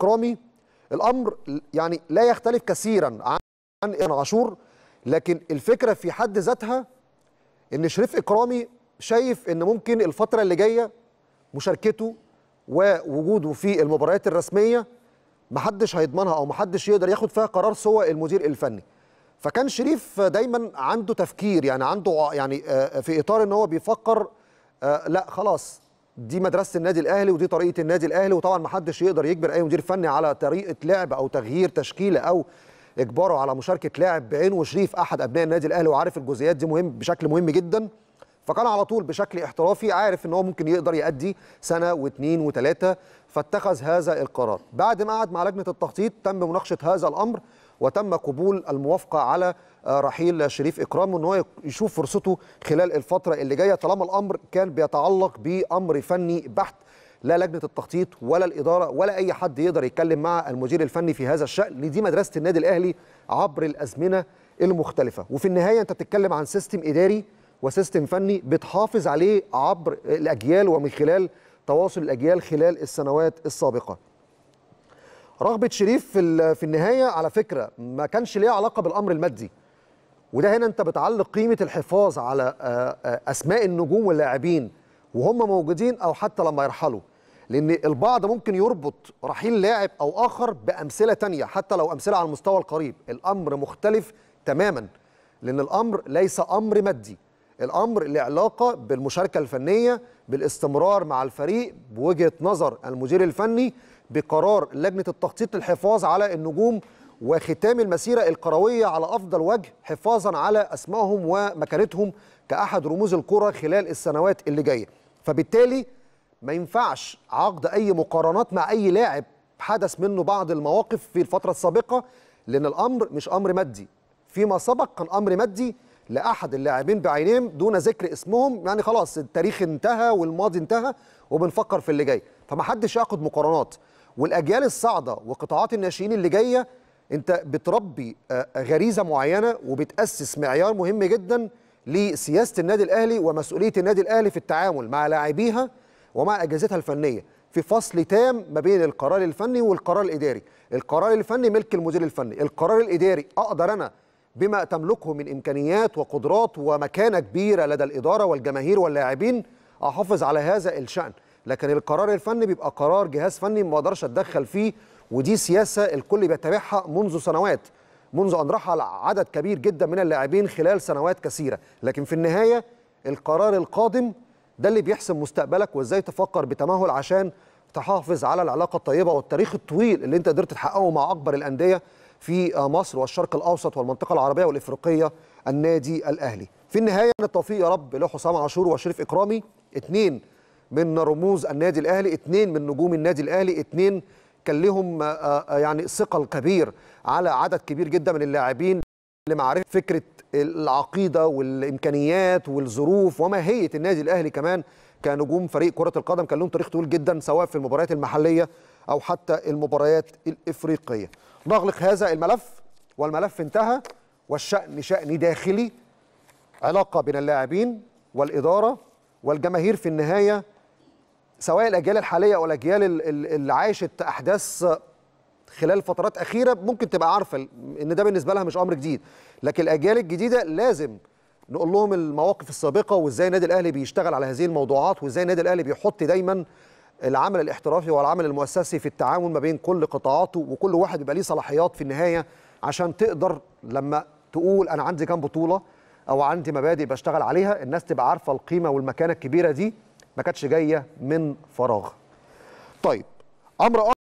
إكرامي الأمر يعني لا يختلف كثيرا عن إيران عاشور لكن الفكرة في حد ذاتها إن شريف إكرامي شايف إن ممكن الفترة اللي جاية مشاركته ووجوده في المباريات الرسمية محدش هيضمنها أو محدش يقدر ياخد فيها قرار سوى المدير الفني فكان شريف دايما عنده تفكير يعني عنده يعني آه، آه، في اطار ان هو بيفكر آه، لا خلاص دي مدرسه النادي الاهلي ودي طريقه النادي الاهلي وطبعا ما حدش يقدر يجبر اي مدير فني على طريقه لعب او تغيير تشكيله او اجباره على مشاركه لاعب بعين وشريف احد ابناء النادي الاهلي وعارف الجزئيات دي مهم بشكل مهم جدا فكان على طول بشكل احترافي عارف ان هو ممكن يقدر يأدي سنه واثنين وثلاثه فاتخذ هذا القرار بعد ما قعد مع لجنه التخطيط تم مناقشه هذا الامر وتم قبول الموافقه على آه، رحيل شريف اكرام أنه هو يشوف فرصته خلال الفتره اللي جايه طالما الامر كان بيتعلق بامر فني بحت لا لجنه التخطيط ولا الاداره ولا اي حد يقدر يتكلم مع المدير الفني في هذا الشان دي مدرسه النادي الاهلي عبر الازمنه المختلفه وفي النهايه انت بتتكلم عن سيستم اداري وسيستم فني بتحافظ عليه عبر الاجيال ومن خلال تواصل الاجيال خلال السنوات السابقه رغبه شريف في في النهايه على فكره ما كانش ليها علاقه بالامر المادي وده هنا انت بتعلق قيمه الحفاظ على آه، آه، اسماء النجوم واللاعبين وهم موجودين او حتى لما يرحلوا لان البعض ممكن يربط رحيل لاعب او اخر بامثله تانية حتى لو امثله على المستوى القريب الامر مختلف تماما لان الامر ليس امر مادي الامر له علاقه بالمشاركه الفنيه بالاستمرار مع الفريق بوجهه نظر المدير الفني بقرار لجنه التخطيط للحفاظ على النجوم وختام المسيره الكرويه على افضل وجه حفاظا على اسمائهم ومكانتهم كاحد رموز الكره خلال السنوات اللي جايه فبالتالي ما ينفعش عقد اي مقارنات مع اي لاعب حدث منه بعض المواقف في الفتره السابقه لان الامر مش امر مادي فيما سبق كان امر مادي لاحد اللاعبين بعينهم دون ذكر اسمهم يعني خلاص التاريخ انتهى والماضي انتهى وبنفكر في اللي جاي فمحدش ياخد مقارنات والاجيال الصاعده وقطاعات الناشئين اللي جايه انت بتربي آه، آه، غريزه معينه وبتاسس معيار مهم جدا لسياسه النادي الاهلي ومسؤوليه النادي الاهلي في التعامل مع لاعبيها ومع اجهزتها الفنيه في فصل تام ما بين القرار الفني والقرار الاداري القرار الفني ملك المدير الفني القرار الاداري اقدر انا بما تملكه من امكانيات وقدرات ومكانه كبيره لدى الاداره والجماهير واللاعبين احافظ على هذا الشان لكن القرار الفني بيبقى قرار جهاز فني ما اقدرش اتدخل فيه ودي سياسه الكل بيتبعها منذ سنوات منذ ان رحل عدد كبير جدا من اللاعبين خلال سنوات كثيره لكن في النهايه القرار القادم ده اللي بيحسم مستقبلك وازاي تفكر بتمهل عشان تحافظ على العلاقه الطيبه والتاريخ الطويل اللي انت قدرت تحققه مع اكبر الانديه في مصر والشرق الاوسط والمنطقه العربيه والافريقيه النادي الاهلي في النهايه التوفيق يا رب لحسام عاشور وشريف اكرامي اثنين من رموز النادي الاهلي اثنين من نجوم النادي الاهلي اثنين كان لهم آه، آه، يعني ثقل كبير على عدد كبير جدا من اللاعبين لمعرفه فكره العقيده والامكانيات والظروف وماهيه النادي الاهلي كمان كنجوم فريق كره القدم كان لهم تاريخ طويل جدا سواء في المباريات المحليه او حتى المباريات الافريقيه نغلق هذا الملف والملف انتهى والشأن شأن داخلي علاقة بين اللاعبين والإدارة والجماهير في النهاية سواء الأجيال الحالية أو الأجيال اللي عاشت أحداث خلال فترات أخيرة ممكن تبقى عارفة إن ده بالنسبة لها مش أمر جديد لكن الأجيال الجديدة لازم نقول لهم المواقف السابقة وإزاي النادي الأهلي بيشتغل على هذه الموضوعات وإزاي النادي الأهلي بيحط دايما العمل الاحترافي والعمل المؤسسي في التعاون ما بين كل قطاعاته وكل واحد بيبقى ليه صلاحيات في النهايه عشان تقدر لما تقول انا عندي كام بطوله او عندي مبادئ بشتغل عليها الناس تبقى عارفه القيمه والمكانه الكبيره دي ما كانتش جايه من فراغ. طيب امر